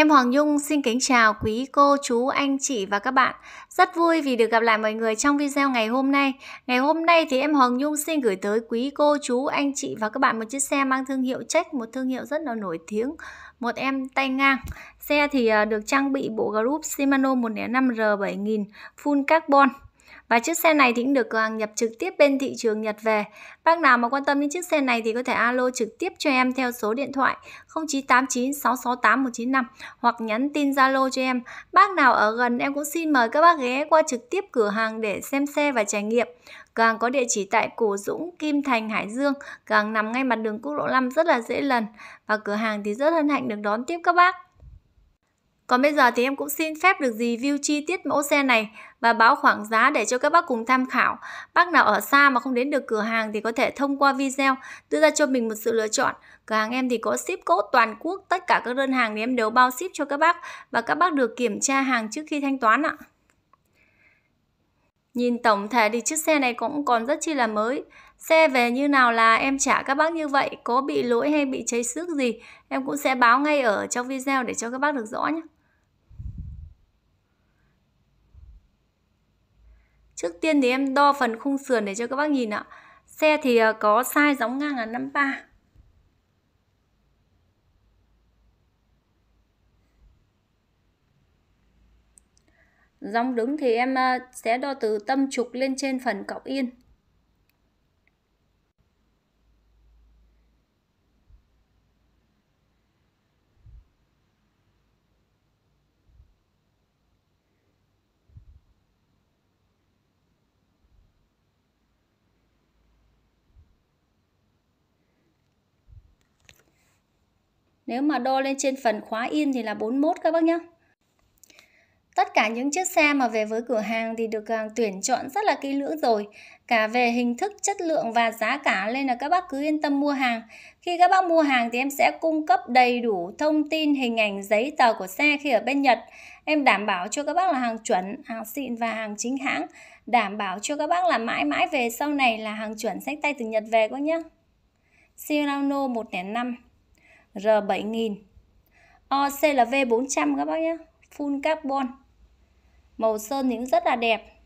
Em Hoàng Nhung xin kính chào quý cô, chú, anh chị và các bạn. Rất vui vì được gặp lại mọi người trong video ngày hôm nay. Ngày hôm nay thì em Hoàng Nhung xin gửi tới quý cô, chú, anh chị và các bạn một chiếc xe mang thương hiệu Check, một thương hiệu rất là nổi tiếng, một em tay ngang. Xe thì à, được trang bị bộ group Shimano 105R7000 full carbon và chiếc xe này thì cũng được cửa à, hàng nhập trực tiếp bên thị trường Nhật về. Bác nào mà quan tâm đến chiếc xe này thì có thể alo trực tiếp cho em theo số điện thoại 0989 668 195 hoặc nhắn tin Zalo cho em. Bác nào ở gần em cũng xin mời các bác ghé qua trực tiếp cửa hàng để xem xe và trải nghiệm. Cửa hàng có địa chỉ tại Cổ Dũng, Kim Thành, Hải Dương. Cửa hàng nằm ngay mặt đường quốc lộ 5 rất là dễ lần. Và cửa hàng thì rất hân hạnh được đón tiếp các bác. Còn bây giờ thì em cũng xin phép được review chi tiết mẫu xe này và báo khoảng giá để cho các bác cùng tham khảo. Bác nào ở xa mà không đến được cửa hàng thì có thể thông qua video đưa ra cho mình một sự lựa chọn. Cửa hàng em thì có ship code toàn quốc, tất cả các đơn hàng thì em đều bao ship cho các bác và các bác được kiểm tra hàng trước khi thanh toán ạ. Nhìn tổng thể thì chiếc xe này cũng còn rất chi là mới. Xe về như nào là em trả các bác như vậy, có bị lỗi hay bị cháy xước gì, em cũng sẽ báo ngay ở trong video để cho các bác được rõ nhé. Trước tiên thì em đo phần khung sườn để cho các bác nhìn ạ. Xe thì ờ, có size giống ngang là 53. Gióng đứng thì em ờ, sẽ đo từ tâm trục lên trên phần cọc yên. Nếu mà đo lên trên phần khóa in thì là 41 các bác nhá. Tất cả những chiếc xe mà về với cửa hàng thì được à, tuyển chọn rất là kỹ lưỡng rồi, cả về hình thức, chất lượng và giá cả nên là các bác cứ yên tâm mua hàng. Khi các bác mua hàng thì em sẽ cung cấp đầy đủ thông tin, hình ảnh, giấy tờ của xe khi ở bên Nhật. Em đảm bảo cho các bác là hàng chuẩn, hàng xịn và hàng chính hãng, đảm bảo cho các bác là mãi mãi về sau này là hàng chuẩn sách tay từ Nhật về các nhé. Cyrano 105 R7000. OC là V400 các bác nhé. Full carbon. Màu sơn thì cũng rất là đẹp.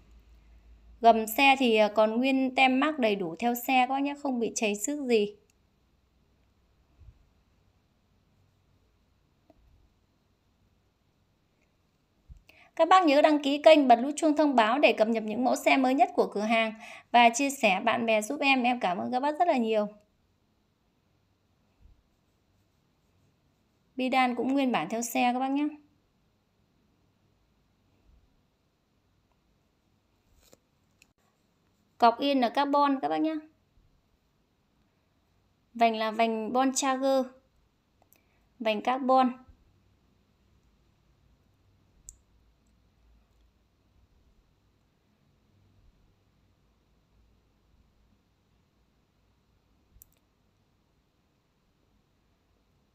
Gầm xe thì à, còn nguyên tem mác đầy đủ theo xe các bác nhé, không bị cháy xước gì. Các bác nhớ đăng ký kênh, bật nút chuông thông báo để cập nhật những mẫu xe mới nhất của cửa hàng và chia sẻ bạn bè giúp em. Em cảm ơn các bác rất là nhiều. Bidan cũng nguyên bản theo xe các bác nhé. Cọc in là carbon các bác nhé. Vành là vành Bontrager. Vành carbon.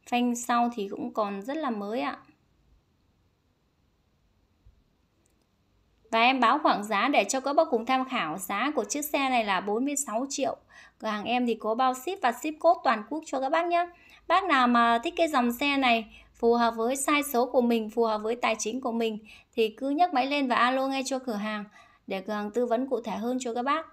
phanh sau thì cũng còn rất là mới ạ. Và em báo khoảng giá để cho các bác cùng tham khảo. Giá của chiếc xe này là 46 triệu. Cửa hàng em thì có bao ship và ship code toàn quốc cho các bác nhé. Bác nào mà thích cái dòng xe này phù hợp với size số của mình, phù hợp với tài chính của mình thì cứ nhấc máy lên và alo ngay cho cửa hàng để cửa hàng tư vấn cụ thể hơn cho các bác.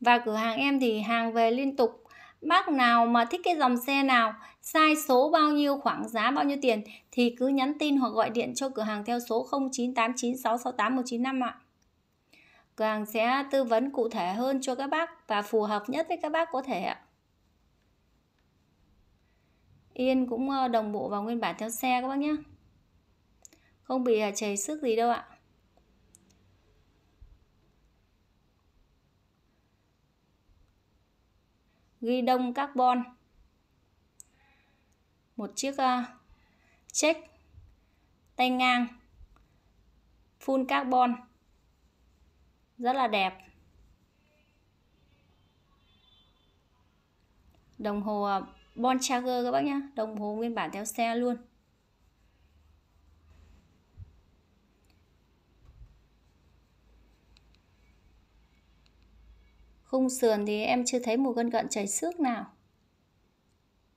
Và cửa hàng em thì hàng về liên tục bác nào mà thích cái dòng xe nào sai số bao nhiêu khoảng giá bao nhiêu tiền thì cứ nhắn tin hoặc gọi điện cho cửa hàng theo số 0989668195 ạ cửa hàng sẽ tư vấn cụ thể hơn cho các bác và phù hợp nhất với các bác có thể ạ yên cũng ờ, đồng bộ vào nguyên bản theo xe các bác nhé không bị ờ, chảy sức gì đâu ạ ghi đông carbon một chiếc ờ, check tay ngang full carbon rất là đẹp đồng hồ ờ, Bontrager các bác nhá đồng hồ nguyên bản theo xe luôn Khung sườn thì em chưa thấy một gân gận chảy xước nào.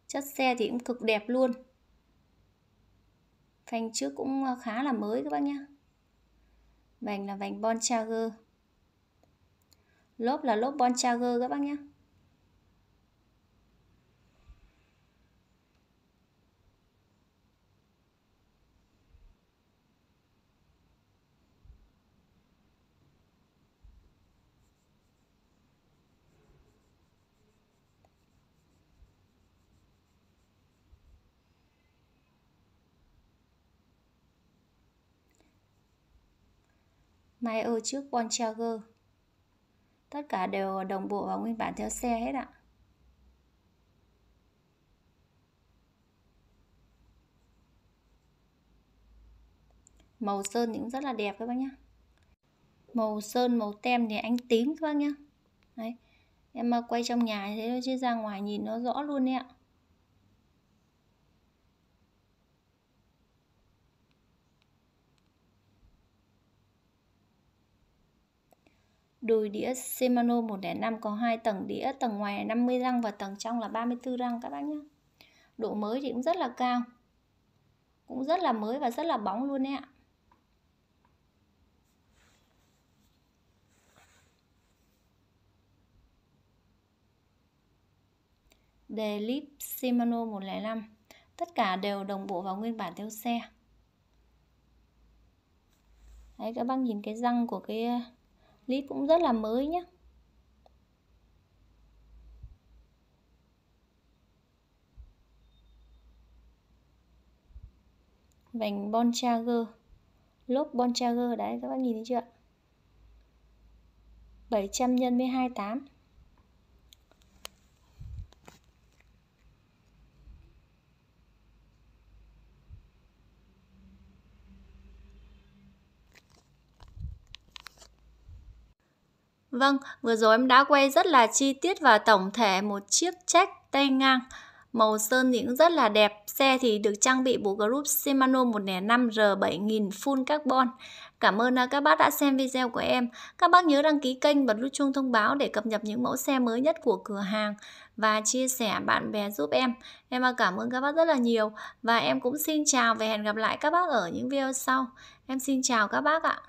Chất xe thì cũng cực đẹp luôn. Phanh trước cũng ờ, khá là mới các bác nhé. Vành là vành Bontrager. Lốp là lốp Bontrager các bác nhé. Mayer trước Bontrager. Tất cả đều đồng bộ và nguyên bản theo xe hết ạ. Màu sơn thì cũng rất là đẹp các bác nhá Màu sơn, màu tem thì anh tím các bác nhá Đấy. Em quay trong nhà thế thôi chứ ra ngoài nhìn nó rõ luôn đấy ạ. Đùi đĩa Shimano 105 có hai tầng đĩa, tầng ngoài là 50 răng và tầng trong là 34 răng các bác nhé. Độ mới thì cũng rất là cao. Cũng rất là mới và rất là bóng luôn đấy ạ. lip Shimano 105 Tất cả đều đồng bộ vào nguyên bản theo xe Đấy các bác nhìn cái răng của cái clip cũng rất là mới nhé vành Bontrager lốp Bontrager đấy các bác nhìn thấy chưa 700 nhân với 28 Vâng, vừa rồi em đã quay rất là chi tiết và tổng thể một chiếc check tay ngang. Màu sơn thì cũng rất là đẹp. Xe thì được trang bị bộ group Shimano 105R7000 full carbon. Cảm ơn à, các bác đã xem video của em. Các bác nhớ đăng ký kênh và nút chuông thông báo để cập nhật những mẫu xe mới nhất của cửa hàng và chia sẻ bạn bè giúp em. Em à, cảm ơn các bác rất là nhiều và em cũng xin chào và hẹn gặp lại các bác ở những video sau. Em xin chào các bác ạ.